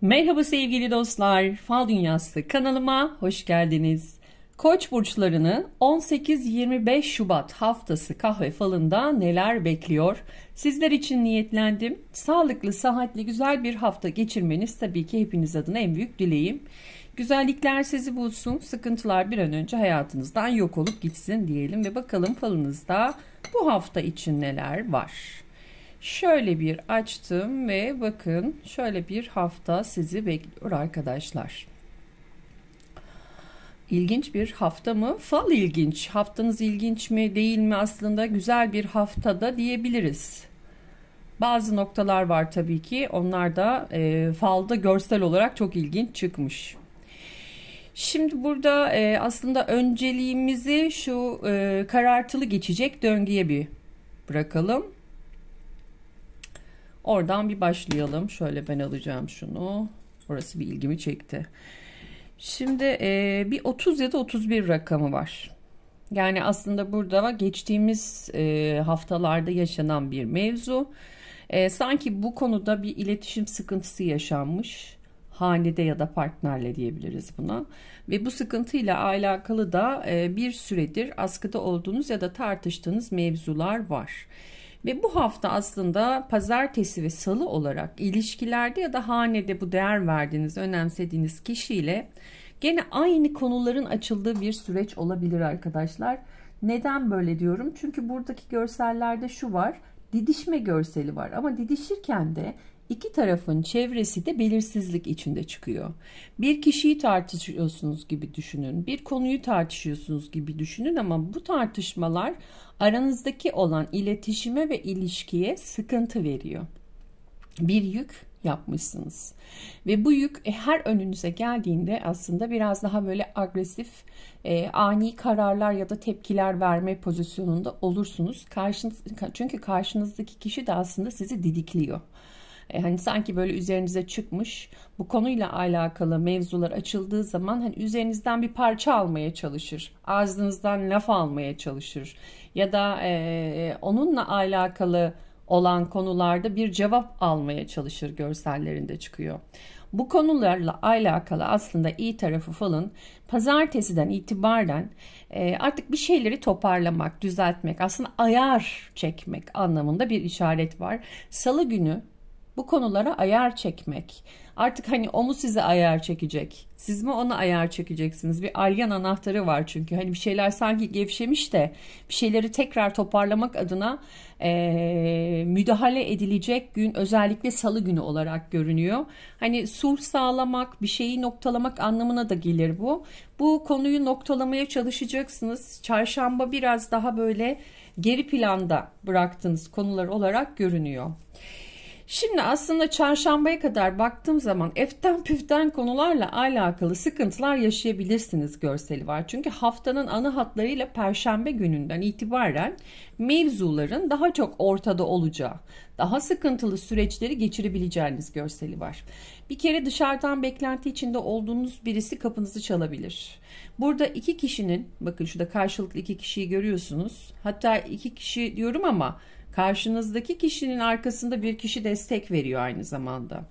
Merhaba sevgili dostlar. Fal Dünyası kanalıma hoş geldiniz. Koç burçlarını 18-25 Şubat haftası kahve falında neler bekliyor? Sizler için niyetlendim. Sağlıklı, sıhhatli, güzel bir hafta geçirmeniz tabii ki hepiniz adına en büyük dileğim. Güzellikler sizi bulsun, sıkıntılar bir an önce hayatınızdan yok olup gitsin diyelim ve bakalım falınızda bu hafta için neler var? Şöyle bir açtım ve bakın şöyle bir hafta sizi bekliyor arkadaşlar. İlginç bir hafta mı? Fal ilginç. Haftanız ilginç mi değil mi aslında güzel bir haftada diyebiliriz. Bazı noktalar var tabii ki onlar da e, falda görsel olarak çok ilginç çıkmış. Şimdi burada e, aslında önceliğimizi şu e, karartılı geçecek döngüye bir bırakalım. Oradan bir başlayalım. Şöyle ben alacağım şunu. Orası bir ilgimi çekti. Şimdi e, bir 30 ya da 31 rakamı var. Yani aslında burada geçtiğimiz e, haftalarda yaşanan bir mevzu. E, sanki bu konuda bir iletişim sıkıntısı yaşanmış. Hanede ya da partnerle diyebiliriz buna. Ve bu sıkıntıyla alakalı da e, bir süredir askıda olduğunuz ya da tartıştığınız mevzular var. Ve bu hafta aslında pazartesi ve salı olarak ilişkilerde ya da hanede bu değer verdiğiniz, önemsediğiniz kişiyle gene aynı konuların açıldığı bir süreç olabilir arkadaşlar. Neden böyle diyorum? Çünkü buradaki görsellerde şu var. Didişme görseli var ama didişirken de İki tarafın çevresi de belirsizlik içinde çıkıyor. Bir kişiyi tartışıyorsunuz gibi düşünün, bir konuyu tartışıyorsunuz gibi düşünün ama bu tartışmalar aranızdaki olan iletişime ve ilişkiye sıkıntı veriyor. Bir yük yapmışsınız. Ve bu yük e, her önünüze geldiğinde aslında biraz daha böyle agresif, e, ani kararlar ya da tepkiler verme pozisyonunda olursunuz. Karşınız, çünkü karşınızdaki kişi de aslında sizi didikliyor. E, hani sanki böyle üzerinize çıkmış bu konuyla alakalı mevzular açıldığı zaman hani üzerinizden bir parça almaya çalışır. Ağzınızdan laf almaya çalışır. Ya da e, e, onunla alakalı olan konularda bir cevap almaya çalışır görsellerinde çıkıyor. Bu konularla alakalı aslında iyi tarafı falan pazartesiden itibaren e, artık bir şeyleri toparlamak, düzeltmek, aslında ayar çekmek anlamında bir işaret var. Salı günü bu konulara ayar çekmek. Artık hani o mu size ayar çekecek? Siz mi ona ayar çekeceksiniz? Bir alyan anahtarı var çünkü. Hani bir şeyler sanki gevşemiş de bir şeyleri tekrar toparlamak adına e, müdahale edilecek gün özellikle salı günü olarak görünüyor. Hani sulh sağlamak, bir şeyi noktalamak anlamına da gelir bu. Bu konuyu noktalamaya çalışacaksınız. Çarşamba biraz daha böyle geri planda bıraktığınız konular olarak görünüyor. Şimdi aslında çarşambaya kadar baktığım zaman eften püften konularla alakalı sıkıntılar yaşayabilirsiniz görseli var. Çünkü haftanın ana hatlarıyla perşembe gününden itibaren mevzuların daha çok ortada olacağı, daha sıkıntılı süreçleri geçirebileceğiniz görseli var. Bir kere dışarıdan beklenti içinde olduğunuz birisi kapınızı çalabilir. Burada iki kişinin, bakın şurada karşılıklı iki kişiyi görüyorsunuz. Hatta iki kişi diyorum ama Karşınızdaki kişinin arkasında bir kişi destek veriyor aynı zamanda.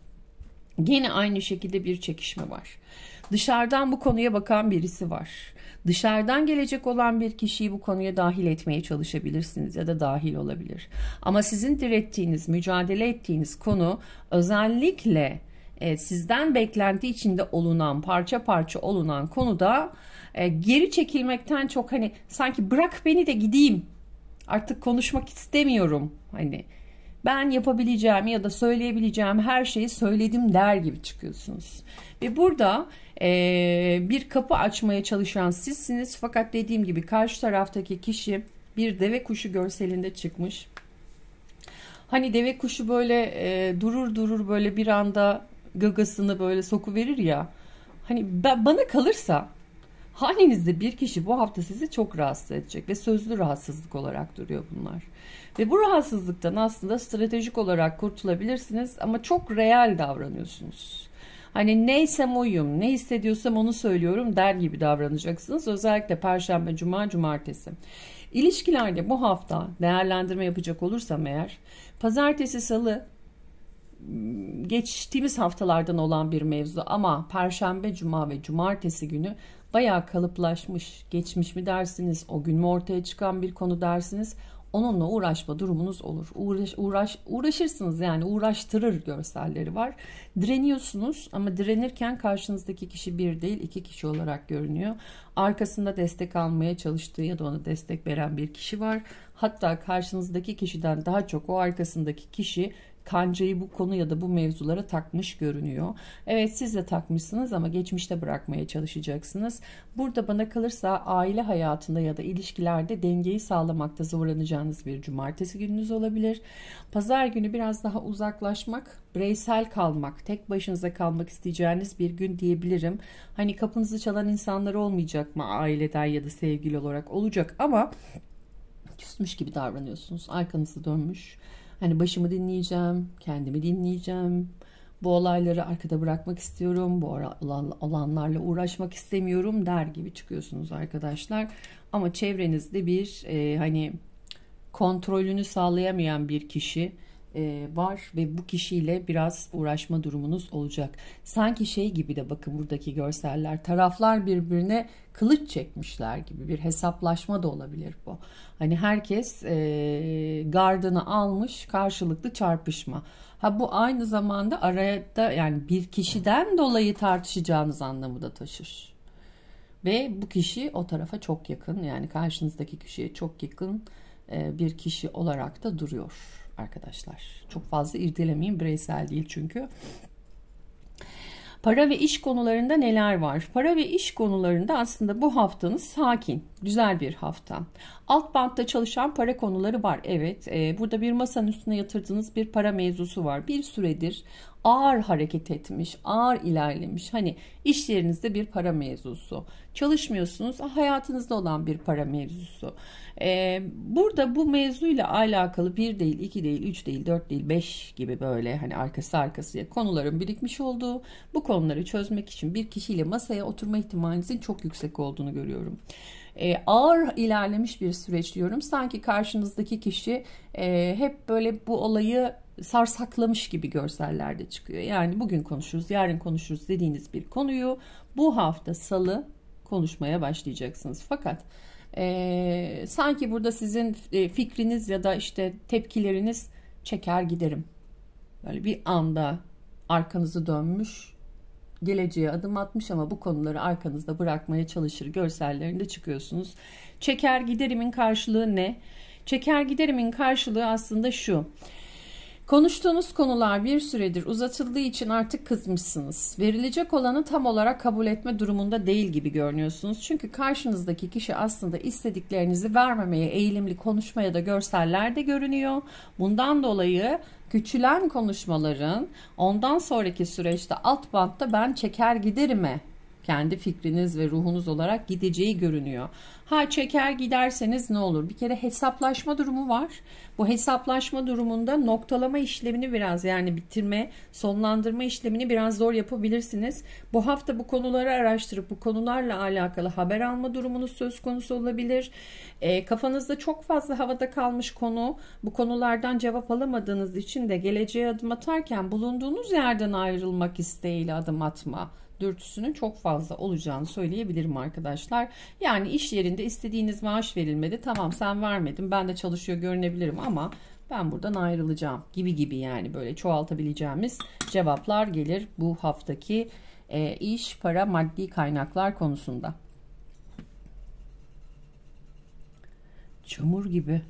Yine aynı şekilde bir çekişme var. Dışarıdan bu konuya bakan birisi var. Dışarıdan gelecek olan bir kişiyi bu konuya dahil etmeye çalışabilirsiniz ya da dahil olabilir. Ama sizin direttiğiniz, mücadele ettiğiniz konu özellikle e, sizden beklenti içinde olunan, parça parça olunan konuda e, geri çekilmekten çok hani sanki bırak beni de gideyim artık konuşmak istemiyorum hani ben yapabileceğim ya da söyleyebileceğim her şeyi söyledim der gibi çıkıyorsunuz. Ve burada e, bir kapı açmaya çalışan sizsiniz fakat dediğim gibi karşı taraftaki kişi bir deve kuşu görselinde çıkmış. Hani deve kuşu böyle e, durur durur böyle bir anda gagasını böyle soku verir ya. Hani ben, bana kalırsa Hanenizde bir kişi bu hafta sizi çok rahatsız edecek ve sözlü rahatsızlık olarak duruyor bunlar. Ve bu rahatsızlıktan aslında stratejik olarak kurtulabilirsiniz ama çok real davranıyorsunuz. Hani neysem oyum, ne hissediyorsam onu söylüyorum der gibi davranacaksınız. Özellikle perşembe, cuma, cumartesi. İlişkilerde bu hafta değerlendirme yapacak olursam eğer, pazartesi, salı geçtiğimiz haftalardan olan bir mevzu ama perşembe, cuma ve cumartesi günü bayağı kalıplaşmış, geçmiş mi dersiniz, o gün mü ortaya çıkan bir konu dersiniz, onunla uğraşma durumunuz olur. Uğraş, uğraş, uğraşırsınız yani uğraştırır görselleri var. Direniyorsunuz ama direnirken karşınızdaki kişi bir değil iki kişi olarak görünüyor. Arkasında destek almaya çalıştığı ya da ona destek veren bir kişi var. Hatta karşınızdaki kişiden daha çok o arkasındaki kişi kancayı bu konu ya da bu mevzulara takmış görünüyor. Evet siz de takmışsınız ama geçmişte bırakmaya çalışacaksınız. Burada bana kalırsa aile hayatında ya da ilişkilerde dengeyi sağlamakta zorlanacağınız bir cumartesi gününüz olabilir. Pazar günü biraz daha uzaklaşmak, bireysel kalmak, tek başınıza kalmak isteyeceğiniz bir gün diyebilirim. Hani kapınızı çalan insanlar olmayacak mı aileden ya da sevgili olarak olacak ama küsmüş gibi davranıyorsunuz. Arkanızı dönmüş Hani başımı dinleyeceğim, kendimi dinleyeceğim. Bu olayları arkada bırakmak istiyorum. Bu olanlarla uğraşmak istemiyorum der gibi çıkıyorsunuz arkadaşlar. Ama çevrenizde bir e, hani kontrolünü sağlayamayan bir kişi e, var ve bu kişiyle biraz uğraşma durumunuz olacak. Sanki şey gibi de bakın buradaki görseller taraflar birbirine kılıç çekmişler gibi bir hesaplaşma da olabilir bu. Hani herkes e, gardını almış karşılıklı çarpışma. Ha bu aynı zamanda arada yani bir kişiden dolayı tartışacağınız anlamı da taşır. Ve bu kişi o tarafa çok yakın yani karşınızdaki kişiye çok yakın e, bir kişi olarak da duruyor arkadaşlar. Çok fazla irdelemeyin bireysel değil çünkü. Para ve iş konularında neler var? Para ve iş konularında aslında bu haftanız sakin, güzel bir hafta. Alt bantta çalışan para konuları var. Evet, e, burada bir masanın üstüne yatırdığınız bir para mevzusu var. Bir süredir ağır hareket etmiş, ağır ilerlemiş. Hani iş yerinizde bir para mevzusu. Çalışmıyorsunuz, ah, hayatınızda olan bir para mevzusu. Ee, burada bu mevzuyla alakalı bir değil, iki değil, üç değil, dört değil, beş gibi böyle hani arkası arkasıya konuların birikmiş olduğu, bu konuları çözmek için bir kişiyle masaya oturma ihtimalinizin çok yüksek olduğunu görüyorum e, ağır ilerlemiş bir süreç diyorum. Sanki karşınızdaki kişi e, hep böyle bu olayı sarsaklamış gibi görsellerde çıkıyor. Yani bugün konuşuruz, yarın konuşuruz dediğiniz bir konuyu bu hafta salı konuşmaya başlayacaksınız. Fakat e, sanki burada sizin e, fikriniz ya da işte tepkileriniz çeker giderim. Böyle bir anda arkanızı dönmüş, geleceğe adım atmış ama bu konuları arkanızda bırakmaya çalışır görsellerinde çıkıyorsunuz. Çeker giderimin karşılığı ne? Çeker giderimin karşılığı aslında şu. Konuştuğunuz konular bir süredir uzatıldığı için artık kızmışsınız. Verilecek olanı tam olarak kabul etme durumunda değil gibi görünüyorsunuz. Çünkü karşınızdaki kişi aslında istediklerinizi vermemeye eğilimli konuşma ya da görsellerde görünüyor. Bundan dolayı küçülen konuşmaların ondan sonraki süreçte alt bantta ben çeker giderime kendi fikriniz ve ruhunuz olarak gideceği görünüyor. Ha çeker giderseniz ne olur? Bir kere hesaplaşma durumu var. Bu hesaplaşma durumunda noktalama işlemini biraz yani bitirme, sonlandırma işlemini biraz zor yapabilirsiniz. Bu hafta bu konuları araştırıp bu konularla alakalı haber alma durumunuz söz konusu olabilir. E, kafanızda çok fazla havada kalmış konu, bu konulardan cevap alamadığınız için de geleceğe adım atarken bulunduğunuz yerden ayrılmak isteğiyle adım atma dürtüsünün çok fazla olacağını söyleyebilirim arkadaşlar. Yani iş yerinde istediğiniz maaş verilmedi. Tamam sen vermedin ben de çalışıyor görünebilirim ama ben buradan ayrılacağım gibi gibi yani böyle çoğaltabileceğimiz cevaplar gelir bu haftaki e, iş, para, maddi kaynaklar konusunda. Çamur gibi.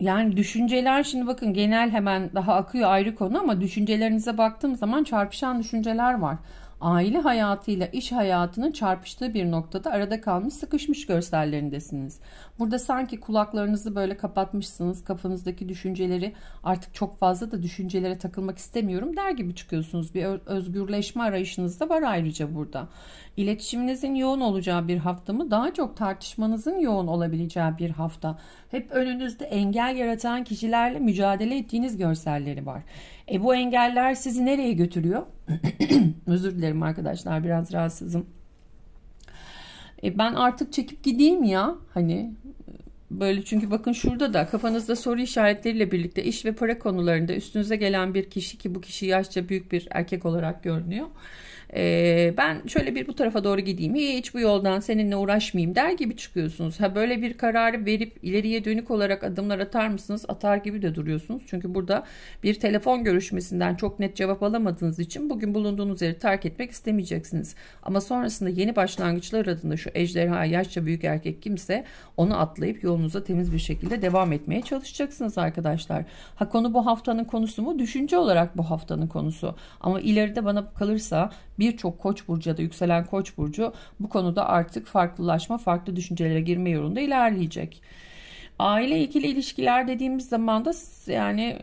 Yani düşünceler şimdi bakın genel hemen daha akıyor ayrı konu ama düşüncelerinize baktığım zaman çarpışan düşünceler var. Aile hayatıyla iş hayatının çarpıştığı bir noktada arada kalmış sıkışmış görsellerindesiniz. Burada sanki kulaklarınızı böyle kapatmışsınız kafanızdaki düşünceleri artık çok fazla da düşüncelere takılmak istemiyorum der gibi çıkıyorsunuz. Bir özgürleşme arayışınız da var ayrıca burada. İletişiminizin yoğun olacağı bir hafta mı? Daha çok tartışmanızın yoğun olabileceği bir hafta. Hep önünüzde engel yaratan kişilerle mücadele ettiğiniz görselleri var. E bu engeller sizi nereye götürüyor? Özür dilerim arkadaşlar biraz rahatsızım. E ben artık çekip gideyim ya. Hani böyle çünkü bakın şurada da kafanızda soru işaretleriyle birlikte iş ve para konularında üstünüze gelen bir kişi ki bu kişi yaşça büyük bir erkek olarak görünüyor. E, ben şöyle bir bu tarafa doğru gideyim hiç bu yoldan seninle uğraşmayayım der gibi çıkıyorsunuz. Ha böyle bir kararı verip ileriye dönük olarak adımlar atar mısınız? Atar gibi de duruyorsunuz. Çünkü burada bir telefon görüşmesinden çok net cevap alamadığınız için bugün bulunduğunuz yeri terk etmek istemeyeceksiniz. Ama sonrasında yeni başlangıçlar adında şu ejderha yaşça büyük erkek kimse onu atlayıp yolunuza temiz bir şekilde devam etmeye çalışacaksınız arkadaşlar. Ha konu bu haftanın konusu mu? Düşünce olarak bu haftanın konusu. Ama ileride bana kalırsa birçok koç burcu ya da yükselen koç burcu bu konuda artık farklılaşma, farklı düşüncelere girme yolunda ilerleyecek. Aile ikili ilişkiler dediğimiz zaman da yani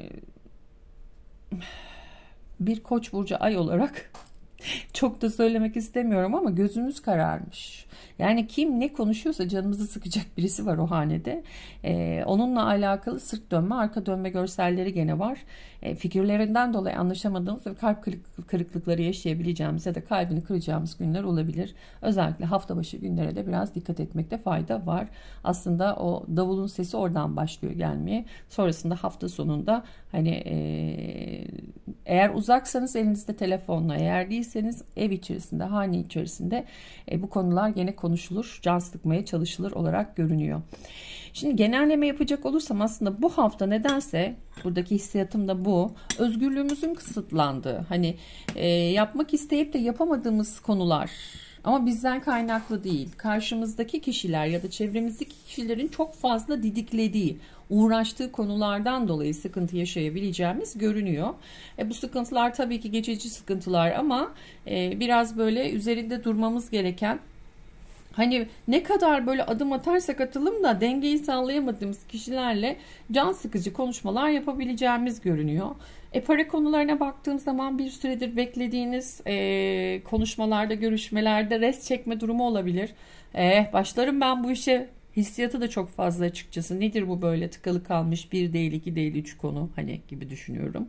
bir koç burcu ay olarak Çok da söylemek istemiyorum ama gözümüz kararmış. Yani kim ne konuşuyorsa canımızı sıkacak birisi var o hanede. Ee, onunla alakalı sırt dönme, arka dönme görselleri gene var. Ee, fikirlerinden dolayı anlaşamadığımız ve kalp kırıklıkları yaşayabileceğimiz ya da kalbini kıracağımız günler olabilir. Özellikle hafta başı günlere de biraz dikkat etmekte fayda var. Aslında o davulun sesi oradan başlıyor gelmeye. Sonrasında hafta sonunda hani e, eğer uzaksanız elinizde telefonla, eğer değilse ettiyseniz ev içerisinde, hane içerisinde e, bu konular gene konuşulur, can sıkmaya çalışılır olarak görünüyor. Şimdi genelleme yapacak olursam aslında bu hafta nedense buradaki hissiyatım da bu. Özgürlüğümüzün kısıtlandığı, hani e, yapmak isteyip de yapamadığımız konular ama bizden kaynaklı değil. Karşımızdaki kişiler ya da çevremizdeki kişilerin çok fazla didiklediği, uğraştığı konulardan dolayı sıkıntı yaşayabileceğimiz görünüyor. E, bu sıkıntılar tabii ki geçici sıkıntılar ama e, biraz böyle üzerinde durmamız gereken hani ne kadar böyle adım atarsak atalım da dengeyi sağlayamadığımız kişilerle can sıkıcı konuşmalar yapabileceğimiz görünüyor. E para konularına baktığım zaman bir süredir beklediğiniz e, konuşmalarda, görüşmelerde res çekme durumu olabilir. Eh başlarım ben bu işe Hissiyatı da çok fazla açıkçası. Nedir bu böyle tıkalı kalmış bir değil iki değil üç konu hani gibi düşünüyorum.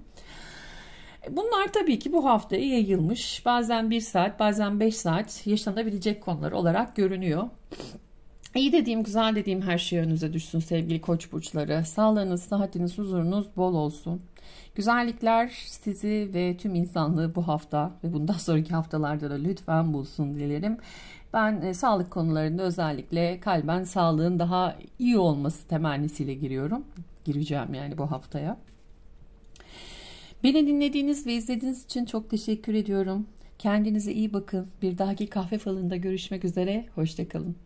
Bunlar tabii ki bu haftaya yayılmış. Bazen 1 saat, bazen 5 saat yaşanabilecek konular olarak görünüyor. İyi dediğim, güzel dediğim her şey önünüze düşsün sevgili koç burçları. Sağlığınız, sıhhatiniz, huzurunuz bol olsun. Güzellikler sizi ve tüm insanlığı bu hafta ve bundan sonraki haftalarda da lütfen bulsun dilerim. Ben e, sağlık konularında özellikle kalben sağlığın daha iyi olması temennisiyle giriyorum. Gireceğim yani bu haftaya. Beni dinlediğiniz ve izlediğiniz için çok teşekkür ediyorum. Kendinize iyi bakın. Bir dahaki kahve falında görüşmek üzere. Hoşçakalın.